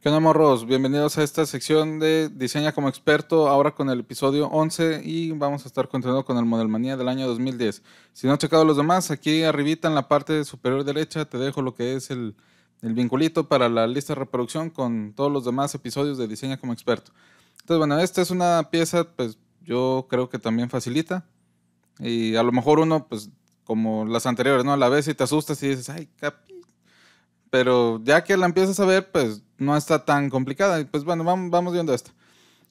¿Qué onda, morros? Bienvenidos a esta sección de Diseña como experto, ahora con el episodio 11 y vamos a estar continuando con el Manía del año 2010. Si no has checado los demás, aquí arribita en la parte superior derecha te dejo lo que es el, el vinculito para la lista de reproducción con todos los demás episodios de Diseña como experto. Entonces, bueno, esta es una pieza, pues yo creo que también facilita y a lo mejor uno, pues como las anteriores, ¿no? A la vez si te asustas y dices, ay, cap pero ya que la empiezas a ver, pues no está tan complicada. Y Pues bueno, vamos, vamos viendo esta.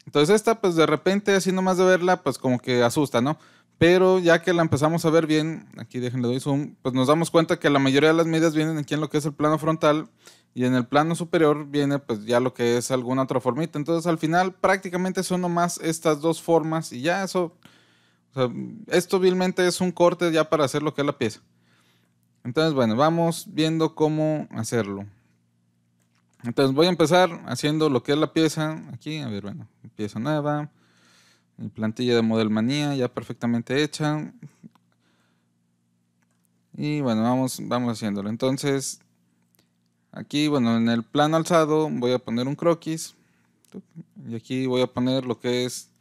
Entonces esta, pues de repente, así nomás de verla, pues como que asusta, ¿no? Pero ya que la empezamos a ver bien, aquí déjenle doy zoom, pues nos damos cuenta que la mayoría de las medidas vienen aquí en lo que es el plano frontal y en el plano superior viene pues ya lo que es alguna otra formita. Entonces al final prácticamente son nomás estas dos formas y ya eso, o sea, esto vilmente es un corte ya para hacer lo que es la pieza. Entonces, bueno, vamos viendo cómo hacerlo. Entonces voy a empezar haciendo lo que es la pieza. Aquí, a ver, bueno, pieza nueva. Mi plantilla de Model Manía ya perfectamente hecha. Y bueno, vamos, vamos haciéndolo. Entonces, aquí, bueno, en el plano alzado voy a poner un croquis. Y aquí voy a poner lo que es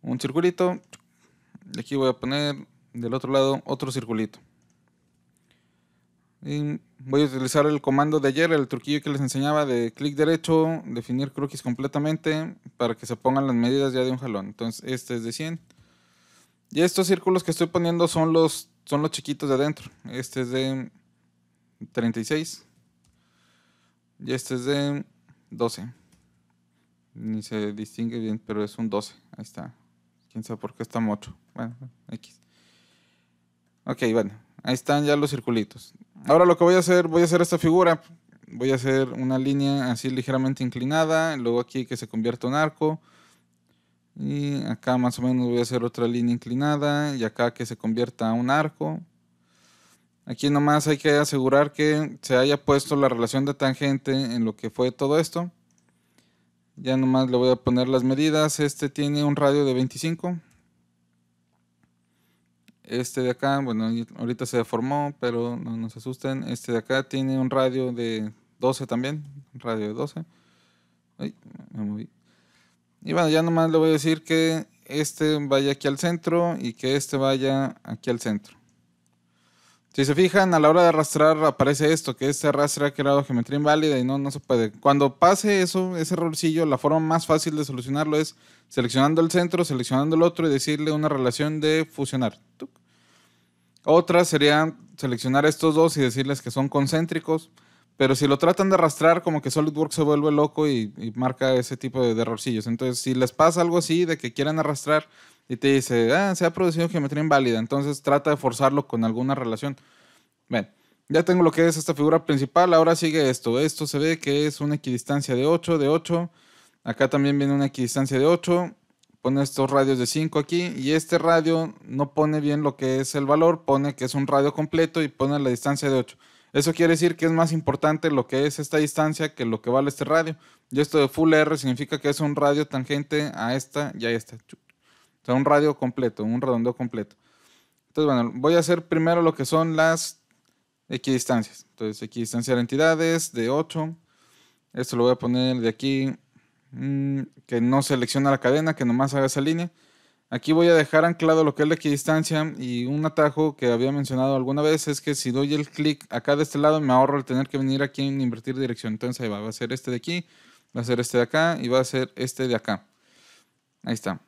un circulito. Y aquí voy a poner del otro lado otro circulito. Y voy a utilizar el comando de ayer, el truquillo que les enseñaba de clic derecho, definir croquis completamente para que se pongan las medidas ya de un jalón. Entonces, este es de 100. Y estos círculos que estoy poniendo son los, son los chiquitos de adentro. Este es de 36. Y este es de 12. Ni se distingue bien, pero es un 12. Ahí está. Quién sabe por qué está mocho. Bueno, X. Ok, bueno. Ahí están ya los circulitos ahora lo que voy a hacer, voy a hacer esta figura. Voy a hacer una línea así ligeramente inclinada, luego aquí que se convierta en arco. Y acá más o menos voy a hacer otra línea inclinada y acá que se convierta a un arco. Aquí nomás hay que asegurar que se haya puesto la relación de tangente en lo que fue todo esto. Ya nomás le voy a poner las medidas. Este tiene un radio de 25. Este de acá, bueno, ahorita se deformó, pero no nos asusten. Este de acá tiene un radio de 12 también, radio de 12. me moví. Y bueno, ya nomás le voy a decir que este vaya aquí al centro y que este vaya aquí al centro. Si se fijan, a la hora de arrastrar aparece esto, que este arrastre ha creado geometría inválida y no, no se puede. Cuando pase eso, ese errorcillo, la forma más fácil de solucionarlo es seleccionando el centro, seleccionando el otro y decirle una relación de fusionar. Otra sería seleccionar estos dos y decirles que son concéntricos, pero si lo tratan de arrastrar, como que SolidWorks se vuelve loco y, marca ese tipo de, errorcillos. Entonces, si les pasa algo así de que quieran arrastrar y te dice, ah, se ha producido geometría inválida, entonces trata de forzarlo con alguna relación. Bien, ya tengo lo que es esta figura principal, ahora sigue esto. Esto se ve que es una equidistancia de 8, de 8. Acá también viene una equidistancia de 8 pone estos radios de 5 aquí y este radio no pone bien lo que es el valor, pone que es un radio completo y pone la distancia de 8. Eso quiere decir que es más importante lo que es esta distancia que lo que vale este radio. Y esto de full R significa que es un radio tangente a esta y a esta. O sea, un radio completo, un redondeo completo. Entonces, bueno, voy a hacer primero lo que son las equidistancias. Entonces, equidistancia de entidades de 8. Esto lo voy a poner de aquí Mm, que no selecciona la cadena, que nomás haga esa línea. Aquí voy a dejar anclado lo que es la equidistancia y un atajo que había mencionado alguna vez es que si doy el clic acá de este lado me ahorro el tener que venir aquí en invertir dirección. Entonces ahí va, va a ser este de aquí, va a ser este de acá y va a ser este de acá. Ahí está.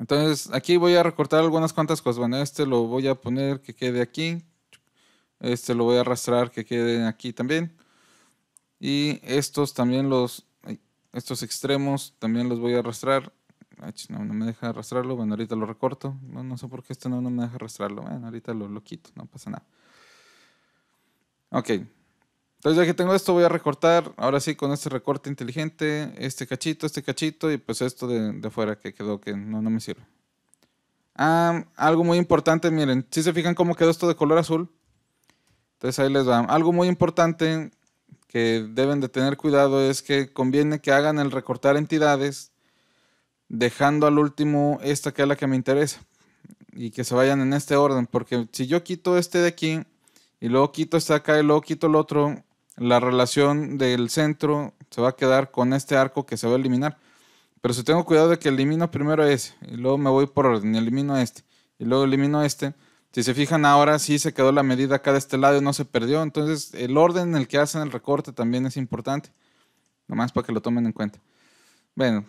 Entonces aquí voy a recortar algunas cuantas cosas. Bueno, este lo voy a poner que quede aquí. Este lo voy a arrastrar que quede aquí también. Y estos también los estos extremos también los voy a arrastrar. no, me deja arrastrarlo. Bueno, ahorita lo recorto. No, no sé por qué esto no, no me deja arrastrarlo. Bueno, ahorita lo, lo quito, no pasa nada. Ok. Entonces ya que tengo esto voy a recortar, ahora sí con este recorte inteligente, este cachito, este cachito y pues esto de, de fuera que quedó que no, no me sirve. Ah, algo muy importante, miren, si se fijan cómo quedó esto de color azul. Entonces ahí les va. Algo muy importante que deben de tener cuidado es que conviene que hagan el recortar entidades, dejando al último esta que es la que me interesa y que se vayan en este orden, porque si yo quito este de aquí y luego quito este acá y luego quito el otro, la relación del centro se va a quedar con este arco que se va a eliminar. Pero si tengo cuidado de que elimino primero ese y luego me voy por orden y elimino este y luego elimino este, si se fijan ahora sí se quedó la medida acá de este lado no se perdió. Entonces el orden en el que hacen el recorte también es importante. Nomás para que lo tomen en cuenta. Bueno,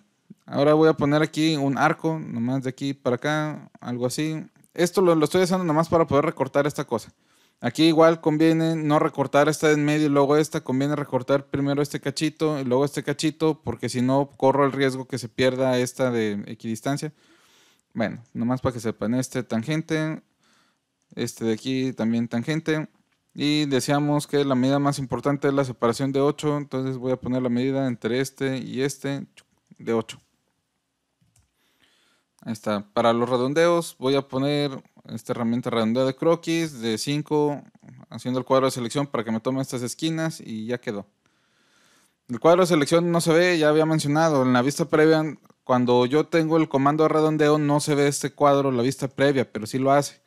ahora voy a poner aquí un arco, nomás de aquí para acá, algo así. Esto lo, lo estoy haciendo nomás para poder recortar esta cosa. Aquí igual conviene no recortar esta en medio y luego esta. Conviene recortar primero este cachito y luego este cachito porque si no corro el riesgo que se pierda esta de equidistancia. Bueno, nomás para que sepan, este tangente, este de aquí también tangente. Y decíamos que la medida más importante es la separación de 8, entonces voy a poner la medida entre este y este de 8. Ahí está. Para los redondeos voy a poner esta herramienta redondeo de croquis de 5, haciendo el cuadro de selección para que me tome estas esquinas y ya quedó. El cuadro de selección no se ve, ya había mencionado, en la vista previa, cuando yo tengo el comando de redondeo no se ve este cuadro la vista previa, pero sí lo hace.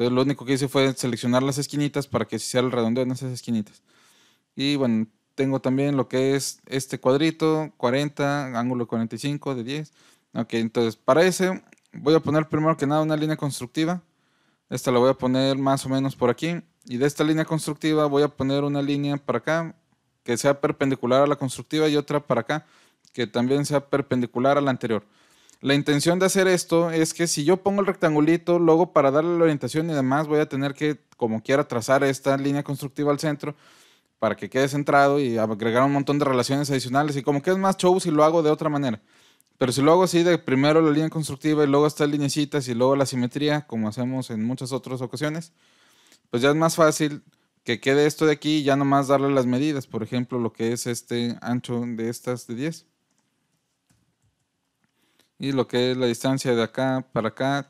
Entonces lo único que hice fue seleccionar las esquinitas para que se sea el redondeo en esas esquinitas. Y bueno, tengo también lo que es este cuadrito, 40, ángulo 45 de 10. Ok, entonces para ese voy a poner primero que nada una línea constructiva. Esta la voy a poner más o menos por aquí. Y de esta línea constructiva voy a poner una línea para acá que sea perpendicular a la constructiva y otra para acá que también sea perpendicular a la anterior. La intención de hacer esto es que si yo pongo el rectangulito, luego para darle la orientación y demás, voy a tener que, como quiera, trazar esta línea constructiva al centro para que quede centrado y agregar un montón de relaciones adicionales. Y como que es más show si lo hago de otra manera. Pero si lo hago así, de primero la línea constructiva y luego estas linecitas y luego la simetría, como hacemos en muchas otras ocasiones, pues ya es más fácil que quede esto de aquí y ya nomás darle las medidas. Por ejemplo, lo que es este ancho de estas de 10 y lo que es la distancia de acá para acá.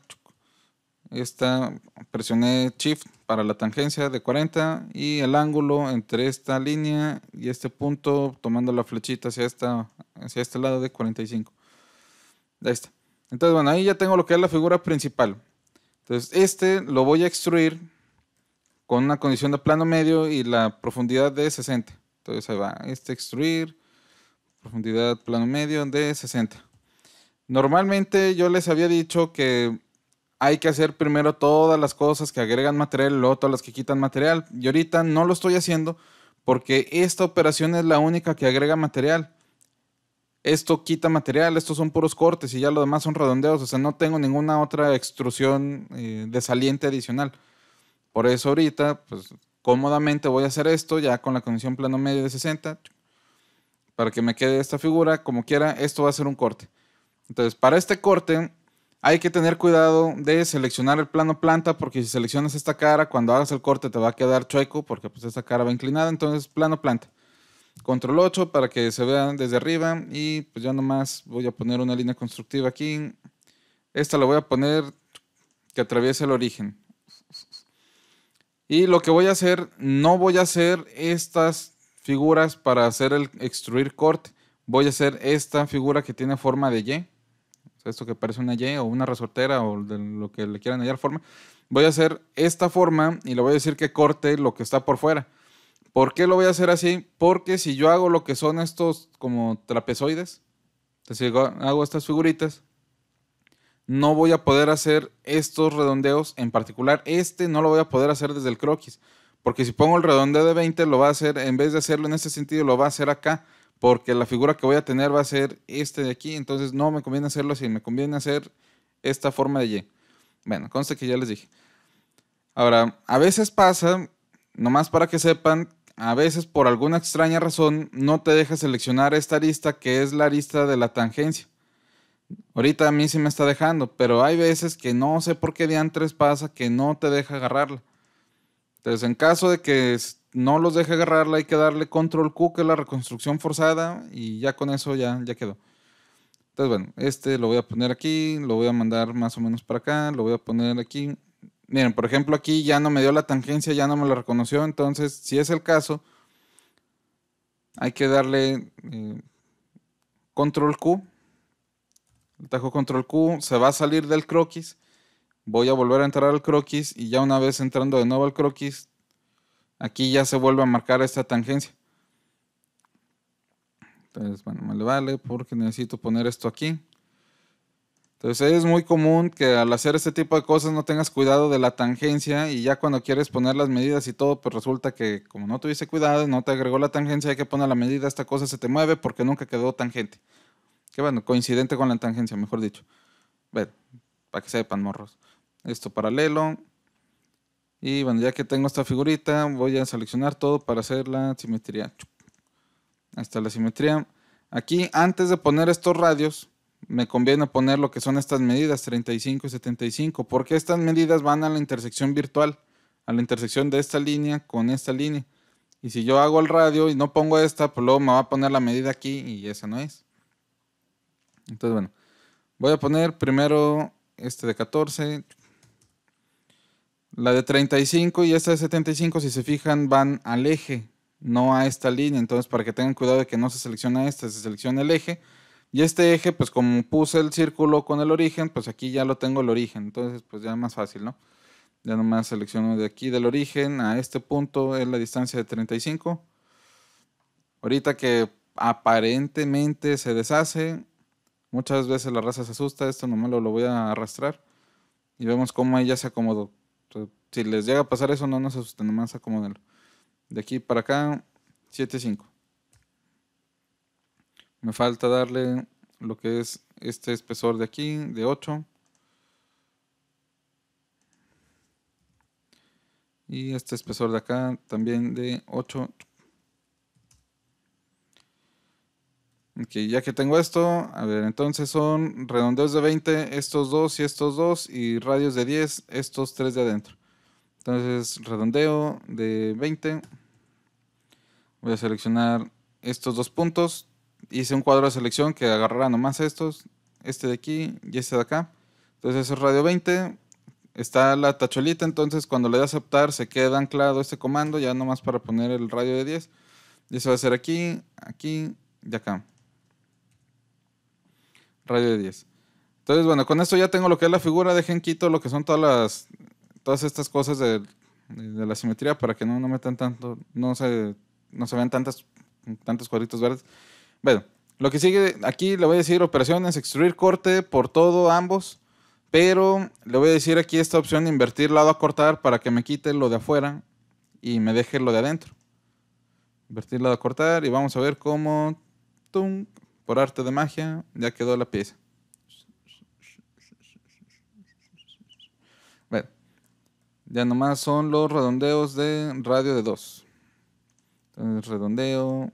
Esta presioné Shift para la tangencia de 40 y el ángulo entre esta línea y este punto tomando la flechita hacia, hacia este lado de 45. Ahí está. Entonces, bueno, ahí ya tengo lo que es la figura principal. Entonces, este lo voy a extruir con una condición de plano medio y la profundidad de 60. Entonces, ahí va. Este extruir, profundidad plano medio de 60. Normalmente yo les había dicho que hay que hacer primero todas las cosas que agregan material, luego todas las que quitan material. Y ahorita no lo estoy haciendo porque esta operación es la única que agrega material. Esto quita material, estos son puros cortes y ya lo demás son redondeos. O sea, no tengo ninguna otra extrusión eh, de saliente adicional. Por eso ahorita, pues cómodamente voy a hacer esto ya con la condición plano medio de 60 para que me quede esta figura. Como quiera, esto va a ser un corte. Entonces, para este corte hay que tener cuidado de seleccionar el plano planta porque si seleccionas esta cara, cuando hagas el corte te va a quedar chueco porque pues esta cara va inclinada, entonces plano planta. Control 8 para que se vean desde arriba y pues ya nomás voy a poner una línea constructiva aquí. Esta la voy a poner que atraviese el origen. Y lo que voy a hacer, no voy a hacer estas figuras para hacer el extruir corte. Voy a hacer esta figura que tiene forma de Y esto que parece una Y o una resortera o de lo que le quieran hallar forma, voy a hacer esta forma y le voy a decir que corte lo que está por fuera. ¿Por qué lo voy a hacer así? Porque si yo hago lo que son estos como trapezoides, si hago estas figuritas, no voy a poder hacer estos redondeos en particular. Este no lo voy a poder hacer desde el croquis, porque si pongo el redondeo de 20, lo va a hacer, en vez de hacerlo en este sentido, lo va a hacer acá porque la figura que voy a tener va a ser este de aquí, entonces no me conviene hacerlo así, me conviene hacer esta forma de Y. Bueno, conste que ya les dije. Ahora, a veces pasa, nomás para que sepan, a veces por alguna extraña razón no te deja seleccionar esta arista que es la arista de la tangencia. Ahorita a mí sí me está dejando, pero hay veces que no sé por qué de diantres pasa que no te deja agarrarla. Entonces, en caso de que no los deje agarrarla, hay que darle control Q, que es la reconstrucción forzada, y ya con eso ya, ya quedó. Entonces, bueno, este lo voy a poner aquí, lo voy a mandar más o menos para acá, lo voy a poner aquí. Miren, por ejemplo, aquí ya no me dio la tangencia, ya no me la reconoció, entonces, si es el caso, hay que darle eh, control Q. Atajo tajo control Q se va a salir del croquis. Voy a volver a entrar al croquis y ya una vez entrando de nuevo al croquis, aquí ya se vuelve a marcar esta tangencia. Entonces, bueno, me vale porque necesito poner esto aquí. Entonces es muy común que al hacer este tipo de cosas no tengas cuidado de la tangencia y ya cuando quieres poner las medidas y todo, pues resulta que como no tuviste cuidado, no te agregó la tangencia, hay que poner la medida, esta cosa se te mueve porque nunca quedó tangente. Que bueno, coincidente con la tangencia, mejor dicho. Ver, para que sepan morros. Esto paralelo, y bueno, ya que tengo esta figurita, voy a seleccionar todo para hacer la simetría. Ahí está la simetría. Aquí, antes de poner estos radios, me conviene poner lo que son estas medidas, 35 y 75, porque estas medidas van a la intersección virtual, a la intersección de esta línea con esta línea. Y si yo hago el radio y no pongo esta, pues luego me va a poner la medida aquí y esa no es. Entonces, bueno, voy a poner primero este de 14, la de 35 y esta de 75, si se fijan, van al eje, no a esta línea. Entonces, para que tengan cuidado de que no se seleccione esta, se selecciona el eje. Y este eje, pues como puse el círculo con el origen, pues aquí ya lo tengo el origen. Entonces, pues ya es más fácil, ¿no? Ya nomás selecciono de aquí del origen a este punto, es la distancia de 35. Ahorita que aparentemente se deshace, muchas veces la raza se asusta, esto nomás lo, lo voy a arrastrar. Y vemos cómo ella se acomodó si les llega a pasar eso, no nos asusten, nomás acomódenlo. De aquí para acá, 7.5. Me falta darle lo que es este espesor de aquí, de 8. Y este espesor de acá, también de 8. Ok, ya que tengo esto, a ver, entonces son redondeos de 20, estos dos y estos dos, y radios de 10, estos tres de adentro. Entonces, redondeo de 20. Voy a seleccionar estos dos puntos. Hice un cuadro de selección que agarrará nomás estos, este de aquí y este de acá. Entonces, eso es radio 20. Está la tacholita, entonces cuando le a aceptar se queda anclado este comando, ya nomás para poner el radio de 10. Y eso va a ser aquí, aquí y acá radio de 10. Entonces, bueno, con esto ya tengo lo que es la figura, dejen quito lo que son todas las todas estas cosas de, la simetría para que no, no metan tanto, no se, no se vean tantas, tantos cuadritos verdes. Bueno, lo que sigue aquí le voy a decir operaciones, extruir corte por todo, ambos. Pero le voy a decir aquí esta opción invertir lado a cortar para que me quite lo de afuera y me deje lo de adentro. Invertir lado a cortar y vamos a ver cómo... Por arte de magia, ya quedó la pieza. Bueno, ya nomás son los redondeos de radio de 2. Entonces, redondeo,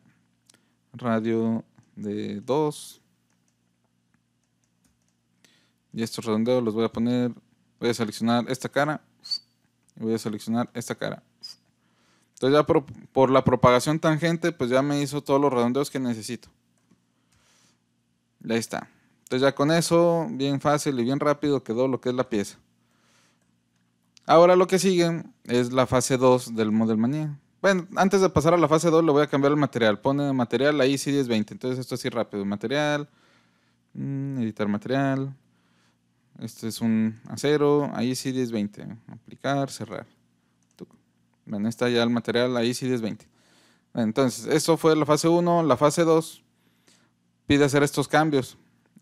radio de 2. Y estos redondeos los voy a poner, voy a seleccionar esta cara y voy a seleccionar esta cara. Entonces ya por la propagación tangente, pues ya me hizo todos los redondeos que necesito. Y ahí está. Entonces ya con eso, bien fácil y bien rápido quedó lo que es la pieza. Ahora lo que sigue es la fase 2 del model manía. Bueno, antes de pasar a la fase 2 le voy a cambiar el material. Pone material ahí sí 20. Entonces esto así rápido. Material. Mm, editar material. Este es un acero. Ahí sí 20. Aplicar, cerrar. Bueno, está ya el material ahí sí 20. Entonces, eso fue la fase 1. La fase 2 pide hacer estos cambios.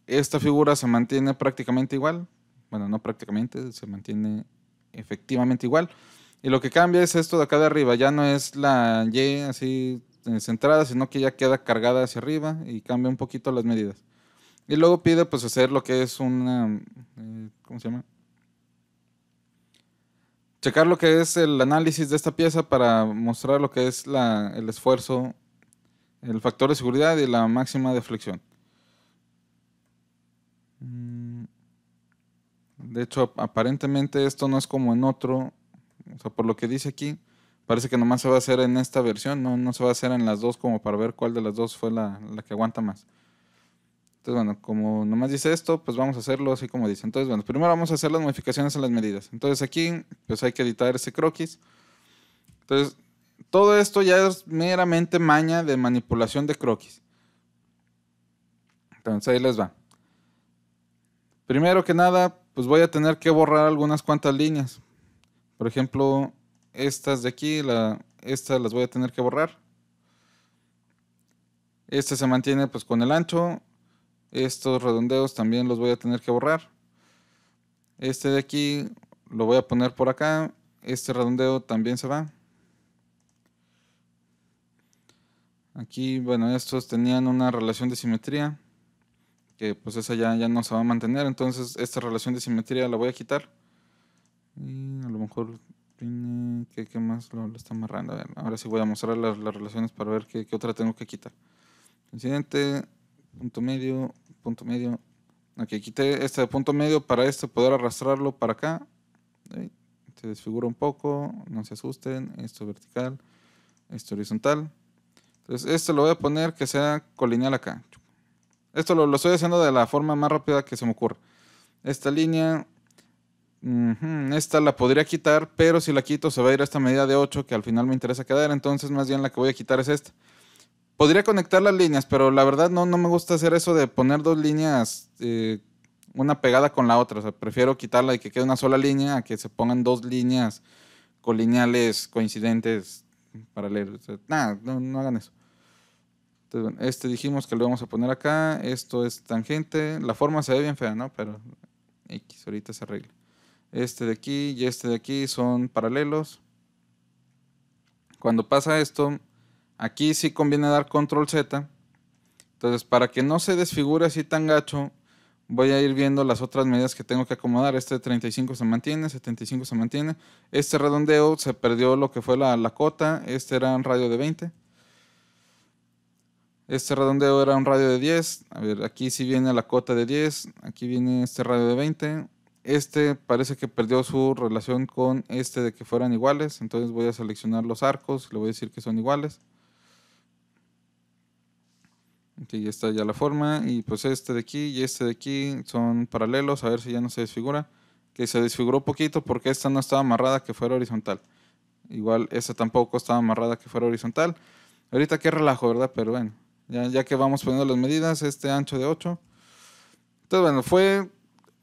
Esta figura se mantiene prácticamente igual. Bueno, no prácticamente, se mantiene efectivamente igual. Y lo que cambia es esto de acá de arriba. Ya no es la Y así eh, centrada, sino que ya queda cargada hacia arriba y cambia un poquito las medidas. Y luego pide pues hacer lo que es una... Eh, ¿Cómo se llama? Checar lo que es el análisis de esta pieza para mostrar lo que es el esfuerzo el factor de seguridad y la máxima de flexión. Mm, de hecho, aparentemente esto no es como en otro. O sea, por lo que dice aquí, parece que nomás se va a hacer en esta versión, no, no se va a hacer en las dos como para ver cuál de las dos fue la, la que aguanta más. Entonces, bueno, como nomás dice esto, pues vamos a hacerlo así como dice. Entonces, bueno, primero vamos a hacer las modificaciones en las medidas. Entonces aquí, pues hay que editar ese croquis. Entonces, todo esto ya es meramente maña de manipulación de croquis. Entonces ahí les va. Primero que nada, pues voy a tener que borrar algunas cuantas líneas. Por ejemplo, estas de aquí, la, estas las voy a tener que borrar. Este se mantiene pues con el ancho. Estos redondeos también los voy a tener que borrar. Este de aquí lo voy a poner por acá. Este redondeo también se va. Aquí, bueno, estos tenían una relación de simetría, que pues esa ya, ya no se va a mantener, entonces esta relación de simetría la voy a quitar. a lo mejor, ¿qué, qué más lo, está amarrando? ahora sí voy a mostrar las, relaciones para ver qué, otra tengo que quitar. Incidente, punto medio, punto medio. Ok, quité este de punto medio para esto poder arrastrarlo para acá. Se desfigura un poco, no se asusten. Esto vertical, esto horizontal. Entonces, esto lo voy a poner que sea colineal acá. Esto lo, estoy haciendo de la forma más rápida que se me ocurre. Esta línea, esta la podría quitar, pero si la quito se va a ir a esta medida de 8 que al final me interesa quedar. Entonces, más bien la que voy a quitar es esta. Podría conectar las líneas, pero la verdad no, me gusta hacer eso de poner dos líneas, eh, una pegada con la otra. O sea, prefiero quitarla y que quede una sola línea a que se pongan dos líneas colineales coincidentes para nada, no, hagan eso. este dijimos que lo vamos a poner acá. Esto es tangente. La forma se ve bien fea, ¿no? Pero X, ahorita se arregla. Este de aquí y este de aquí son paralelos. Cuando pasa esto, aquí sí conviene dar control Z. Entonces, para que no se desfigure así tan gacho, voy a ir viendo las otras medidas que tengo que acomodar. Este 35 se mantiene, 75 se mantiene. Este redondeo se perdió lo que fue la, cota. Este era un radio de 20. Este redondeo era un radio de 10. A ver, aquí sí viene la cota de 10. Aquí viene este radio de 20. Este parece que perdió su relación con este de que fueran iguales. Entonces voy a seleccionar los arcos. Le voy a decir que son iguales. Aquí ya está ya la forma. Y pues este de aquí y este de aquí son paralelos. A ver si ya no se desfigura. Que se desfiguró poquito porque esta no estaba amarrada que fuera horizontal. Igual esta tampoco estaba amarrada que fuera horizontal. Ahorita qué relajo, ¿verdad? Pero bueno, ya, ya que vamos poniendo las medidas, este ancho de 8. Entonces, bueno, fue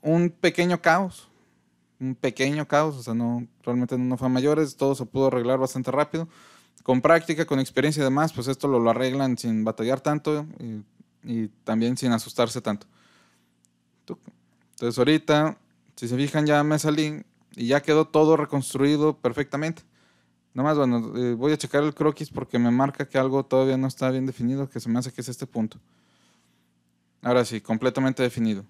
un pequeño caos. Un pequeño caos. O sea, no, realmente no fue a mayores. Todo se pudo arreglar bastante rápido con práctica, con experiencia y demás, pues esto lo, lo arreglan sin batallar tanto y, también sin asustarse tanto. Entonces ahorita, si se fijan, ya me salí y ya quedó todo reconstruido perfectamente. Nomás, bueno, eh, voy a checar el croquis porque me marca que algo todavía no está bien definido, que se me hace que es este punto. Ahora sí, completamente definido.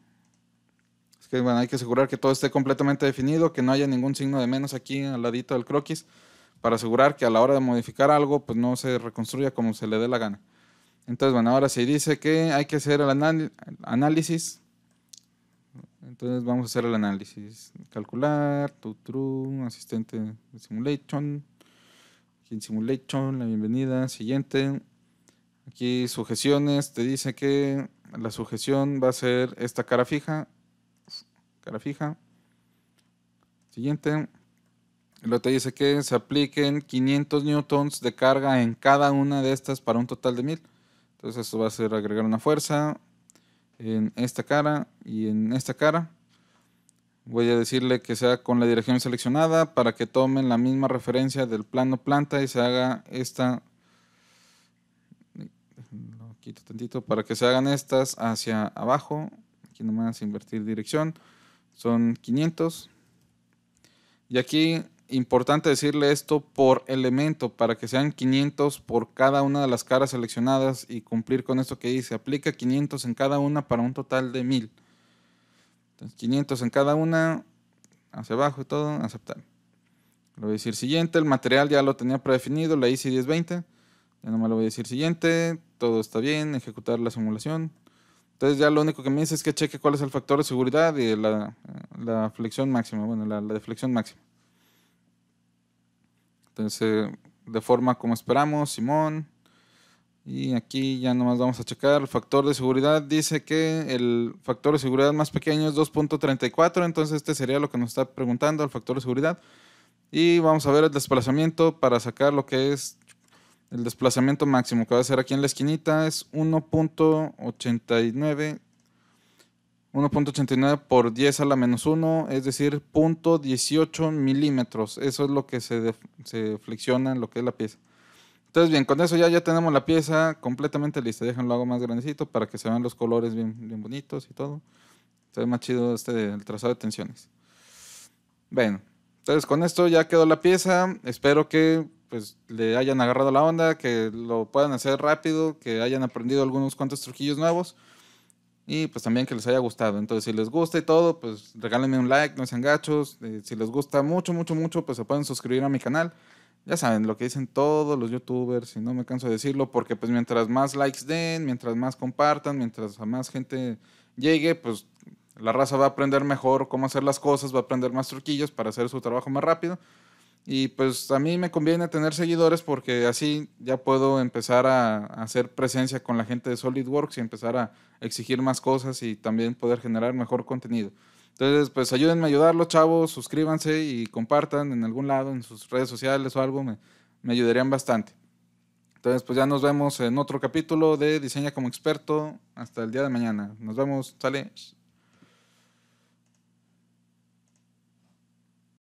Es que, bueno, hay que asegurar que todo esté completamente definido, que no haya ningún signo de menos aquí al ladito del croquis para asegurar que a la hora de modificar algo, pues no se reconstruya como se le dé la gana. Entonces, bueno, ahora se dice que hay que hacer el análisis. Entonces vamos a hacer el análisis. Calcular, True, asistente de simulation, aquí en simulation, la bienvenida, siguiente. Aquí sujeciones, te dice que la sujeción va a ser esta cara fija, cara fija. Siguiente. El te dice que se apliquen 500 newtons de carga en cada una de estas para un total de 1000. Entonces esto va a ser agregar una fuerza en esta cara y en esta cara. Voy a decirle que sea con la dirección seleccionada para que tomen la misma referencia del plano planta y se haga esta... Lo quito tantito para que se hagan estas hacia abajo. Aquí nomás invertir dirección. Son 500. Y aquí importante decirle esto por elemento, para que sean 500 por cada una de las caras seleccionadas y cumplir con esto que dice. Aplica 500 en cada una para un total de 1000. Entonces, 500 en cada una, hacia abajo y todo, aceptar. Le voy a decir siguiente, el material ya lo tenía predefinido, la ic 1020. Ya no me lo voy a decir siguiente, todo está bien, ejecutar la simulación. Entonces ya lo único que me dice es que cheque cuál es el factor de seguridad y la, flexión máxima, bueno, la deflexión máxima. Entonces, de forma como esperamos, Simón. Y aquí ya nomás vamos a checar. El factor de seguridad dice que el factor de seguridad más pequeño es 2.34. Entonces este sería lo que nos está preguntando, el factor de seguridad. Y vamos a ver el desplazamiento para sacar lo que es el desplazamiento máximo que va a ser aquí en la esquinita. Es 1.89 1.89 por 10 a la menos 1, es decir, 0.18 milímetros. Eso es lo que se, flexiona en lo que es la pieza. Entonces, bien, con eso ya, ya tenemos la pieza completamente lista. Déjenlo hago más grandecito para que se vean los colores bien, bonitos y todo. Se ve más chido este, el trazado de tensiones. Bueno, entonces con esto ya quedó la pieza. Espero que pues le hayan agarrado la onda, que lo puedan hacer rápido, que hayan aprendido algunos cuantos truquillos nuevos. Y pues también que les haya gustado. Entonces, si les gusta y todo, pues regálenme un like, no sean gachos. Eh, si les gusta mucho, mucho, mucho, pues se pueden suscribir a mi canal. Ya saben, lo que dicen todos los youtubers, y no me canso de decirlo, porque pues mientras más likes den, mientras más compartan, mientras a más gente llegue, pues la raza va a aprender mejor cómo hacer las cosas, va a aprender más truquillos para hacer su trabajo más rápido. Y pues a mí me conviene tener seguidores porque así ya puedo empezar a, hacer presencia con la gente de SolidWorks y empezar a exigir más cosas y también poder generar mejor contenido. Entonces, pues ayúdenme a ayudarlo, chavos, suscríbanse y compartan en algún lado, en sus redes sociales o algo, me, me ayudarían bastante. Entonces, pues ya nos vemos en otro capítulo de Diseña como Experto. Hasta el día de mañana. Nos vemos. Sale.